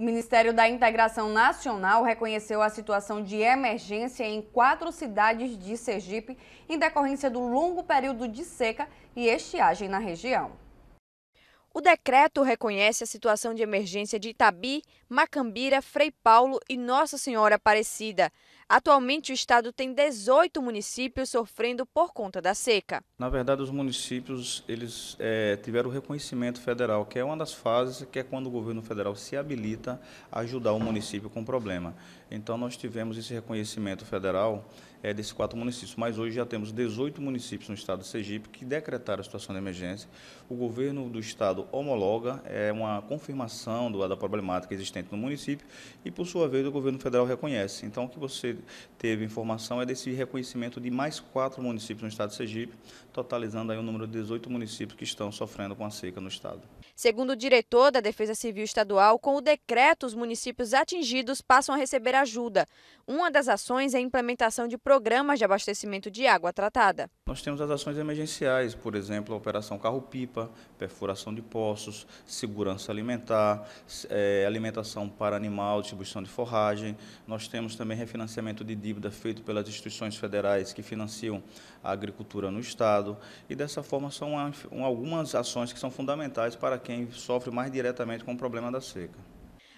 O Ministério da Integração Nacional reconheceu a situação de emergência em quatro cidades de Sergipe em decorrência do longo período de seca e estiagem na região. O decreto reconhece a situação de emergência de Itabi, Macambira, Frei Paulo e Nossa Senhora Aparecida. Atualmente, o estado tem 18 municípios sofrendo por conta da seca. Na verdade, os municípios eles é, tiveram o reconhecimento federal, que é uma das fases que é quando o governo federal se habilita a ajudar o município com o problema. Então, nós tivemos esse reconhecimento federal é, desses quatro municípios, mas hoje já temos 18 municípios no estado de Sergipe que decretaram a situação de emergência. O governo do estado Estado homologa, é uma confirmação do, da problemática existente no município e, por sua vez, o governo federal reconhece. Então, o que você teve informação é desse reconhecimento de mais quatro municípios no estado de Sergipe, totalizando aí o um número de 18 municípios que estão sofrendo com a seca no estado. Segundo o diretor da Defesa Civil Estadual, com o decreto, os municípios atingidos passam a receber ajuda. Uma das ações é a implementação de programas de abastecimento de água tratada. Nós temos as ações emergenciais, por exemplo, a Operação Carro-Pipa, perfuração de Impostos, segurança alimentar, é, alimentação para animal, distribuição de forragem. Nós temos também refinanciamento de dívida feito pelas instituições federais que financiam a agricultura no Estado. E dessa forma são algumas ações que são fundamentais para quem sofre mais diretamente com o problema da seca.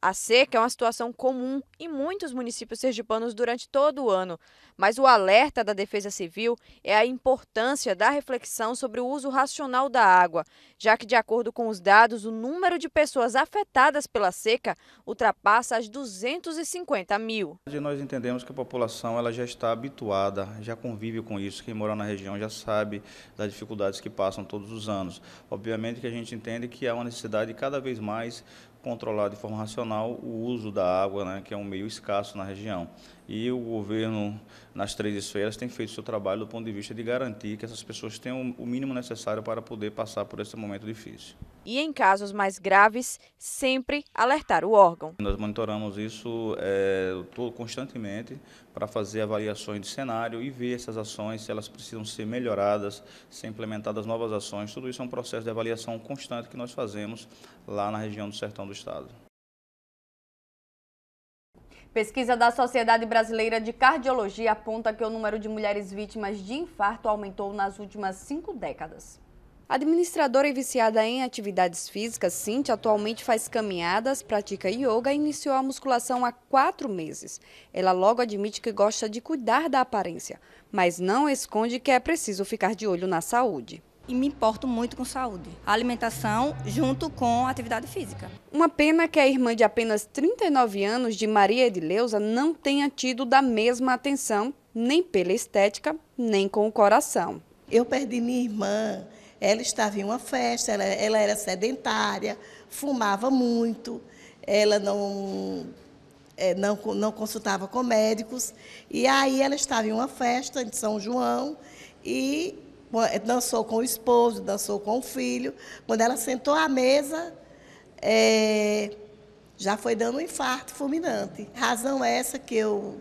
A seca é uma situação comum em muitos municípios sergipanos durante todo o ano, mas o alerta da Defesa Civil é a importância da reflexão sobre o uso racional da água, já que, de acordo com os dados, o número de pessoas afetadas pela seca ultrapassa as 250 mil. Nós entendemos que a população ela já está habituada, já convive com isso, quem mora na região já sabe das dificuldades que passam todos os anos. Obviamente que a gente entende que há uma necessidade cada vez mais controlar de forma racional o uso da água, né, que é um meio escasso na região e o governo, nas três esferas, tem feito o seu trabalho do ponto de vista de garantir que essas pessoas tenham o mínimo necessário para poder passar por esse momento difícil. E em casos mais graves, sempre alertar o órgão. Nós monitoramos isso é, constantemente para fazer avaliações de cenário e ver essas ações, se elas precisam ser melhoradas, ser é implementadas novas ações. Tudo isso é um processo de avaliação constante que nós fazemos lá na região do Sertão do Estado. Pesquisa da Sociedade Brasileira de Cardiologia aponta que o número de mulheres vítimas de infarto aumentou nas últimas cinco décadas. Administradora e viciada em atividades físicas, Cintia atualmente faz caminhadas, pratica yoga e iniciou a musculação há quatro meses. Ela logo admite que gosta de cuidar da aparência, mas não esconde que é preciso ficar de olho na saúde e me importo muito com saúde. alimentação junto com atividade física. Uma pena que a irmã de apenas 39 anos de Maria Edileuza não tenha tido da mesma atenção, nem pela estética, nem com o coração. Eu perdi minha irmã. Ela estava em uma festa, ela, ela era sedentária, fumava muito, ela não é, não, não, consultava com médicos. E aí ela estava em uma festa de São João e eh, dançou com o esposo, dançou com o filho. Quando ela sentou à mesa, é, já foi dando um infarto fulminante. Razão é essa que eu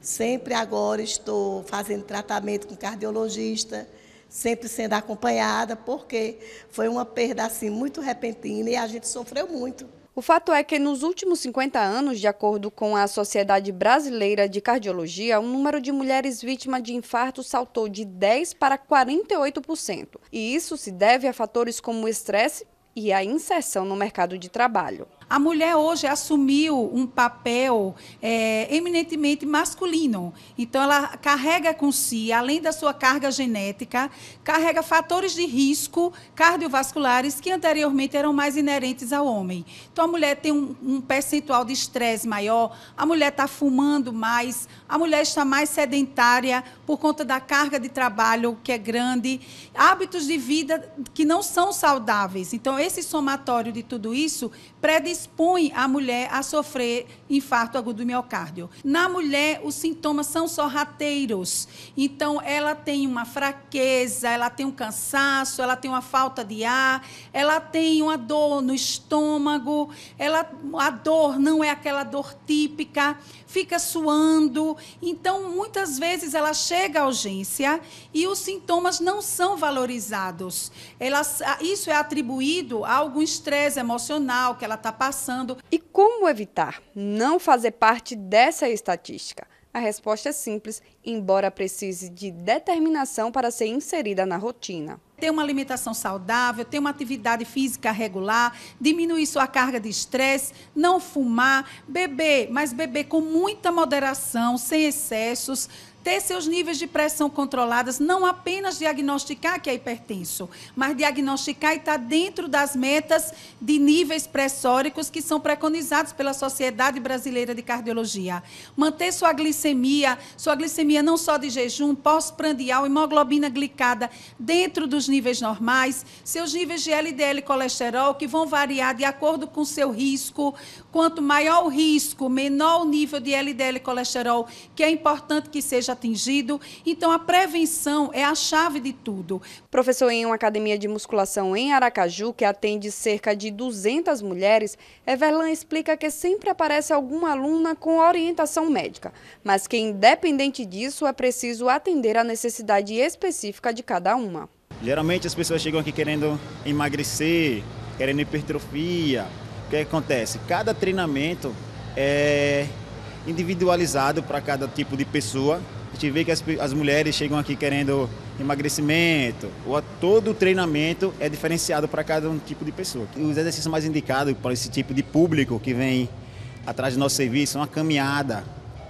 sempre agora estou fazendo tratamento com cardiologista, sempre sendo acompanhada, porque foi uma perda assim muito repentina e a gente sofreu muito. O fato é que nos últimos 50 anos, de acordo com a Sociedade Brasileira de Cardiologia, o número de mulheres vítimas de infarto saltou de 10 para 48%. E isso se deve a fatores como o estresse e a inserção no mercado de trabalho. A mulher hoje assumiu um papel é, eminentemente masculino. Então, ela carrega com si, além da sua carga genética, carrega fatores de risco cardiovasculares que anteriormente eram mais inerentes ao homem. Então, a mulher tem um, um percentual de estresse maior, a mulher está fumando mais, a mulher está mais sedentária por conta da carga de trabalho que é grande, hábitos de vida que não são saudáveis. Então, esse somatório de tudo isso predispõe expõe a mulher a sofrer infarto agudo do miocárdio. Na mulher, os sintomas são sorrateiros. Então, ela tem uma fraqueza, ela tem um cansaço, ela tem uma falta de ar, ela tem uma dor no estômago, ela, a dor não é aquela dor típica, fica suando. Então, muitas vezes, ela chega à urgência e os sintomas não são valorizados. Ela, isso é atribuído a algum estresse emocional que ela está passando. E como evitar não fazer parte dessa estatística? A resposta é simples, embora precise de determinação para ser inserida na rotina ter uma alimentação saudável, ter uma atividade física regular, diminuir sua carga de estresse, não fumar, beber, mas beber com muita moderação, sem excessos, ter seus níveis de pressão controladas, não apenas diagnosticar que é hipertenso, mas diagnosticar e estar tá dentro das metas de níveis pressóricos que são preconizados pela Sociedade Brasileira de Cardiologia. Manter sua glicemia, sua glicemia não só de jejum, pós-prandial, hemoglobina glicada dentro dos níveis normais, seus níveis de LDL colesterol que vão variar de acordo com seu risco. Quanto maior o risco, menor o nível de LDL colesterol, que é importante que seja atingido. Então, a prevenção é a chave de tudo. Professor, em uma academia de musculação em Aracaju, que atende cerca de 200 mulheres, Everlan explica que sempre aparece alguma aluna com orientação médica, mas que, independente disso, é preciso atender à necessidade específica de cada uma. Geralmente as pessoas chegam aqui querendo emagrecer, querendo hipertrofia. O que acontece? Cada treinamento é individualizado para cada tipo de pessoa a gente vê que as, as mulheres chegam aqui querendo emagrecimento. Ou todo o treinamento é diferenciado para cada um tipo de pessoa. Os exercícios mais indicados para esse tipo de público que vem atrás do nosso serviço é uma caminhada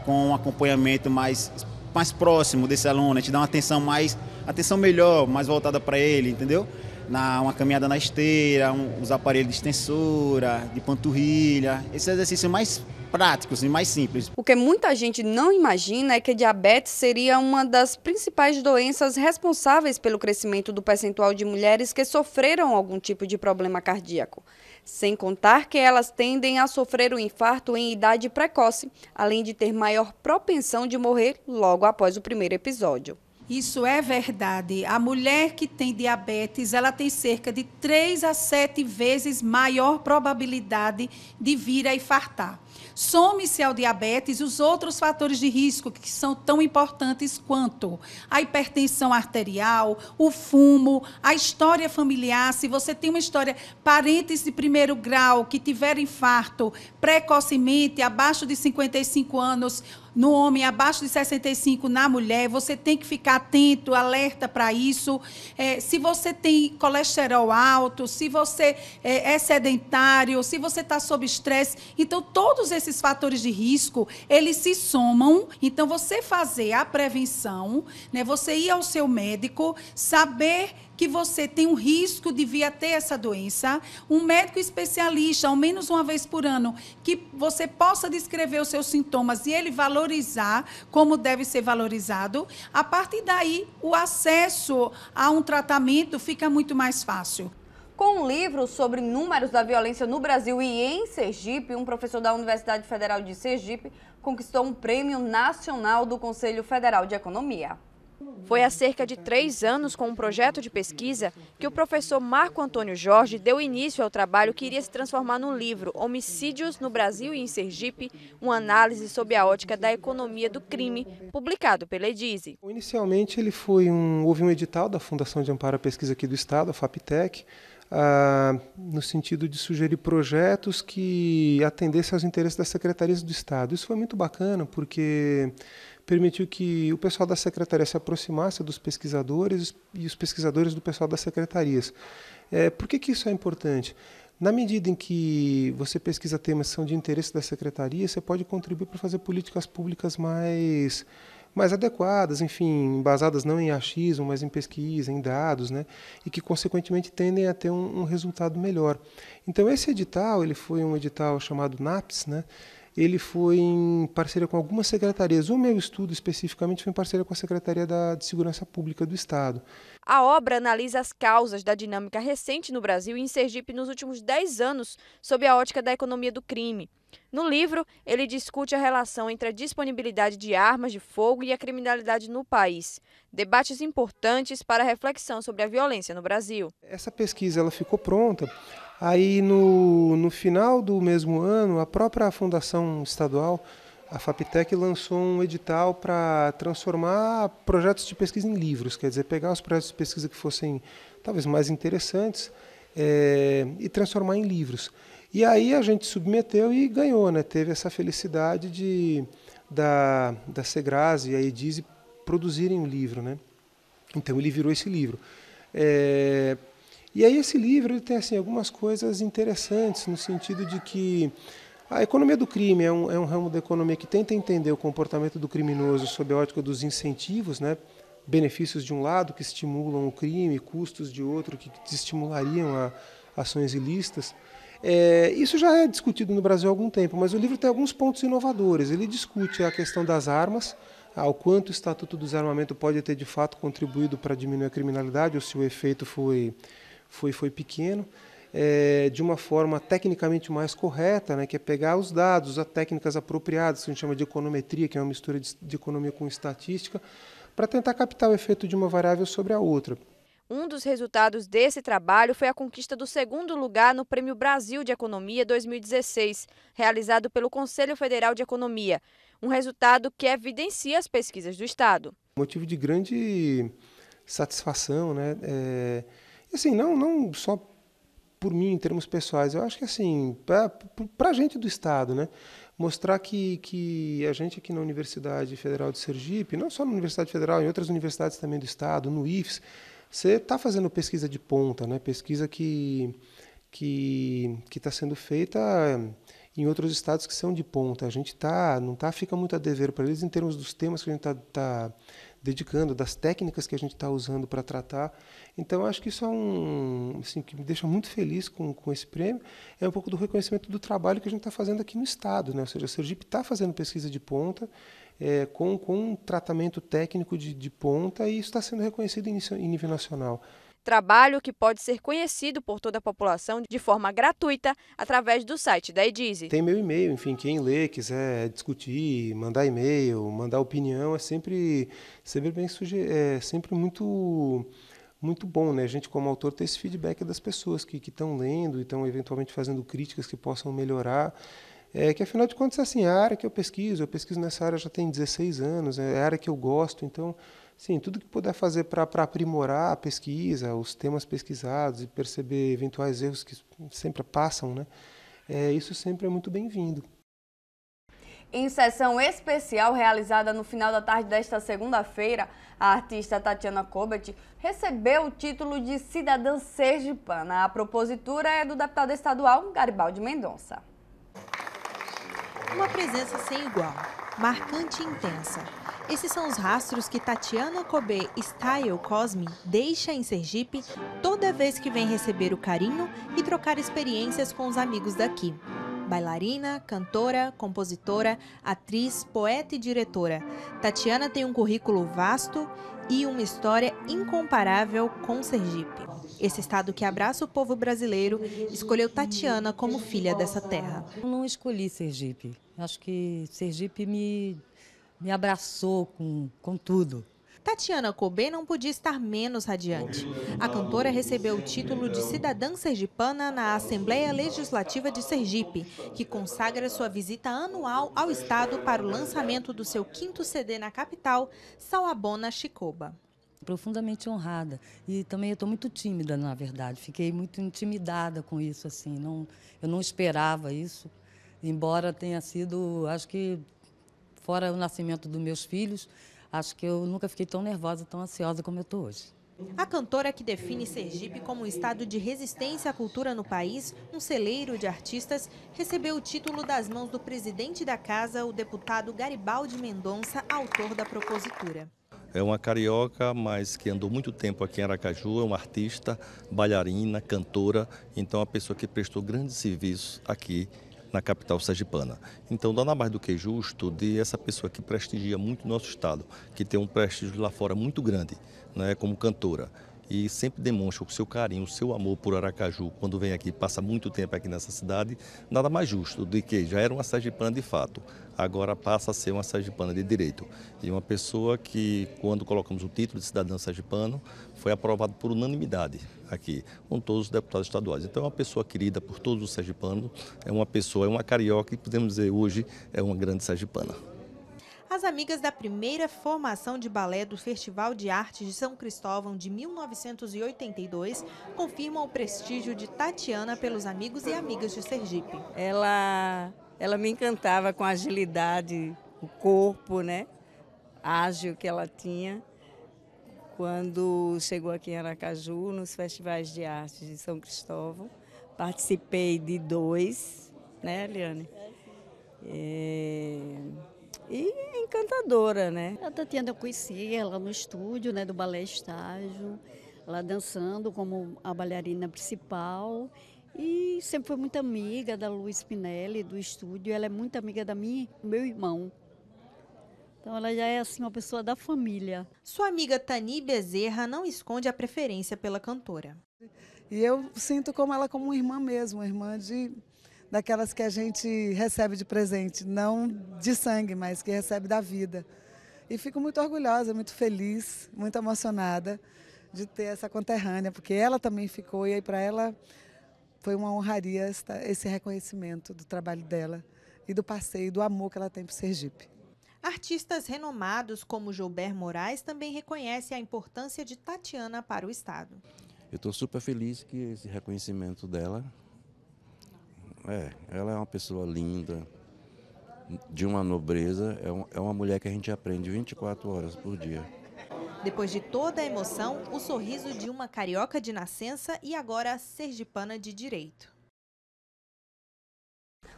com um acompanhamento mais, mais próximo desse aluno. A gente dá uma atenção mais atenção melhor, mais voltada para ele, entendeu? Na, uma caminhada na esteira, um, os aparelhos de extensora, de panturrilha. Esse exercício mais práticos e mais simples. O que muita gente não imagina é que diabetes seria uma das principais doenças responsáveis pelo crescimento do percentual de mulheres que sofreram algum tipo de problema cardíaco. Sem contar que elas tendem a sofrer o infarto em idade precoce, além de ter maior propensão de morrer logo após o primeiro episódio. Isso é verdade. A mulher que tem diabetes, ela tem cerca de 3 a 7 vezes maior probabilidade de vir a infartar. Some-se ao diabetes os outros fatores de risco que são tão importantes quanto a hipertensão arterial, o fumo, a história familiar. Se você tem uma história, parentes de primeiro grau que tiveram infarto precocemente, abaixo de 55 anos, no homem, abaixo de 65 na mulher, você tem que ficar atento, alerta para isso. É, se você tem colesterol alto, se você é, é sedentário, se você está sob estresse, então todos todos esses fatores de risco, eles se somam. Então, você fazer a prevenção, né, você ir ao seu médico, saber que você tem um risco de vir a ter essa doença, um médico especialista, ao menos uma vez por ano, que você possa descrever os seus sintomas e ele valorizar como deve ser valorizado, a partir daí o acesso a um tratamento fica muito mais fácil. Com um livro sobre números da violência no Brasil e em Sergipe, um professor da Universidade Federal de Sergipe conquistou um prêmio nacional do Conselho Federal de Economia. Foi há cerca de três anos, com um projeto de pesquisa, que o professor Marco Antônio Jorge deu início ao trabalho que iria se transformar no livro Homicídios no Brasil e em Sergipe, uma análise sob a ótica da economia do crime, publicado pela Edise. Inicialmente ele foi um, houve um edital da Fundação de Amparo à Pesquisa aqui do Estado, a FAPTEC, ah, no sentido de sugerir projetos que atendessem aos interesses das secretarias do Estado. Isso foi muito bacana, porque permitiu que o pessoal da secretaria se aproximasse dos pesquisadores e os pesquisadores do pessoal das secretarias. É, por que, que isso é importante? Na medida em que você pesquisa temas que são de interesse da secretaria, você pode contribuir para fazer políticas públicas mais mais adequadas, enfim, baseadas não em achismo, mas em pesquisa, em dados, né? e que, consequentemente, tendem a ter um, um resultado melhor. Então, esse edital, ele foi um edital chamado NAPS, né? ele foi em parceria com algumas secretarias. O meu estudo especificamente foi em parceria com a Secretaria da, de Segurança Pública do Estado. A obra analisa as causas da dinâmica recente no Brasil e em Sergipe nos últimos 10 anos, sob a ótica da economia do crime. No livro, ele discute a relação entre a disponibilidade de armas de fogo e a criminalidade no país. Debates importantes para a reflexão sobre a violência no Brasil. Essa pesquisa ela ficou pronta Aí, no, no final do mesmo ano, a própria Fundação Estadual, a FAPTEC, lançou um edital para transformar projetos de pesquisa em livros, quer dizer, pegar os projetos de pesquisa que fossem talvez mais interessantes é, e transformar em livros. E aí a gente submeteu e ganhou, né? teve essa felicidade de da, da Segrase e a Edise produzirem o um livro. Né? Então ele virou esse livro. É, e aí esse livro ele tem assim, algumas coisas interessantes, no sentido de que a economia do crime é um, é um ramo da economia que tenta entender o comportamento do criminoso sob a ótica dos incentivos, né? benefícios de um lado que estimulam o crime, custos de outro que desestimulariam a, ações ilícitas. É, isso já é discutido no Brasil há algum tempo, mas o livro tem alguns pontos inovadores. Ele discute a questão das armas, ao quanto o Estatuto do Desarmamento pode ter de fato contribuído para diminuir a criminalidade, ou se o efeito foi foi, foi pequeno, é, de uma forma tecnicamente mais correta, né, que é pegar os dados, as técnicas apropriadas, que a gente chama de econometria, que é uma mistura de, de economia com estatística, para tentar captar o efeito de uma variável sobre a outra. Um dos resultados desse trabalho foi a conquista do segundo lugar no Prêmio Brasil de Economia 2016, realizado pelo Conselho Federal de Economia. Um resultado que evidencia as pesquisas do Estado. Motivo de grande satisfação, né? É assim, não, não só por mim em termos pessoais, eu acho que assim, para a gente do Estado, né? mostrar que, que a gente aqui na Universidade Federal de Sergipe, não só na Universidade Federal, em outras universidades também do Estado, no IFES, você está fazendo pesquisa de ponta, né? pesquisa que que está sendo feita em outros estados que são de ponta. A gente tá, não tá, fica muito a dever para eles em termos dos temas que a gente está tá, tá dedicando, das técnicas que a gente está usando para tratar. Então, acho que isso é um. Assim, que me deixa muito feliz com, com esse prêmio, é um pouco do reconhecimento do trabalho que a gente está fazendo aqui no Estado. Né? Ou seja, a Sergipe está fazendo pesquisa de ponta, é, com, com um tratamento técnico de, de ponta, e isso está sendo reconhecido em, em nível nacional trabalho que pode ser conhecido por toda a população de forma gratuita através do site da Edize. Tem meu e-mail, enfim, quem lê, quiser discutir, mandar e-mail, mandar opinião, é sempre, sempre bem é sempre muito muito bom, né? A gente como autor ter esse feedback das pessoas que estão lendo e estão eventualmente fazendo críticas que possam melhorar. É que afinal de contas, é assim, a área que eu pesquiso, eu pesquiso nessa área já tem 16 anos, é a área que eu gosto, então Sim, tudo que puder fazer para aprimorar a pesquisa, os temas pesquisados e perceber eventuais erros que sempre passam, né? É, isso sempre é muito bem-vindo. Em sessão especial realizada no final da tarde desta segunda-feira, a artista Tatiana Kobet recebeu o título de cidadã sergipana. A propositura é do deputado estadual Garibaldi Mendonça. Uma presença sem igual, marcante e intensa. Esses são os rastros que Tatiana Kobe Style Cosme deixa em Sergipe toda vez que vem receber o carinho e trocar experiências com os amigos daqui. Bailarina, cantora, compositora, atriz, poeta e diretora, Tatiana tem um currículo vasto e uma história incomparável com Sergipe. Esse estado que abraça o povo brasileiro escolheu Tatiana como filha dessa terra. Eu não escolhi Sergipe. Acho que Sergipe me me abraçou com, com tudo. Tatiana Cobê não podia estar menos radiante. A cantora recebeu o título de cidadã sergipana na Assembleia Legislativa de Sergipe, que consagra sua visita anual ao estado para o lançamento do seu quinto CD na capital, Salabona Chicoba. Profundamente honrada e também eu estou muito tímida, na verdade. Fiquei muito intimidada com isso, assim. Não, eu não esperava isso, embora tenha sido, acho que fora o nascimento dos meus filhos, acho que eu nunca fiquei tão nervosa, tão ansiosa como eu estou hoje. A cantora que define Sergipe como um estado de resistência à cultura no país, um celeiro de artistas, recebeu o título das mãos do presidente da casa, o deputado Garibaldi Mendonça, autor da propositura. É uma carioca, mas que andou muito tempo aqui em Aracaju, é uma artista, bailarina, cantora, então é uma pessoa que prestou grandes serviços aqui na capital sergipana. Então, nada mais do que justo de essa pessoa que prestigia muito o nosso Estado, que tem um prestígio lá fora muito grande, né, como cantora, e sempre demonstra o seu carinho, o seu amor por Aracaju quando vem aqui, passa muito tempo aqui nessa cidade, nada mais justo do que já era uma sergipana de fato, agora passa a ser uma sergipana de direito. E uma pessoa que, quando colocamos o título de cidadão sergipano, foi aprovado por unanimidade aqui, com todos os deputados estaduais. Então é uma pessoa querida por todos os sergipanos, é uma pessoa, é uma carioca e podemos dizer hoje é uma grande sergipana. As amigas da primeira formação de balé do Festival de Artes de São Cristóvão de 1982 confirmam o prestígio de Tatiana pelos amigos e amigas de Sergipe. Ela, ela me encantava com a agilidade, o corpo, né? Ágil que ela tinha quando chegou aqui em Aracaju, nos festivais de artes de São Cristóvão. Participei de dois, né, Eliane? É... E encantadora, né? A Tatiana eu conheci ela no estúdio, né, do Balé Estágio, lá dançando como a bailarina principal. E sempre foi muito amiga da Luiz Pinelli, do estúdio. Ela é muito amiga da minha, meu irmão, então ela já é assim uma pessoa da família. Sua amiga Tani Bezerra não esconde a preferência pela cantora. E eu sinto como ela como uma irmã mesmo, uma irmã de daquelas que a gente recebe de presente, não de sangue, mas que recebe da vida. E fico muito orgulhosa, muito feliz, muito emocionada de ter essa conterrânea, porque ela também ficou e aí para ela foi uma honraria esse reconhecimento do trabalho dela e do passeio, do amor que ela tem para o Sergipe. Artistas renomados como Gilbert Moraes também reconhecem a importância de Tatiana para o Estado. Eu estou super feliz que esse reconhecimento dela. É, ela é uma pessoa linda, de uma nobreza, é, um, é uma mulher que a gente aprende 24 horas por dia. Depois de toda a emoção, o sorriso de uma carioca de nascença e agora sergipana de direito.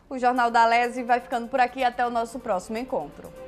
O Jornal da Lese vai ficando por aqui até o nosso próximo encontro.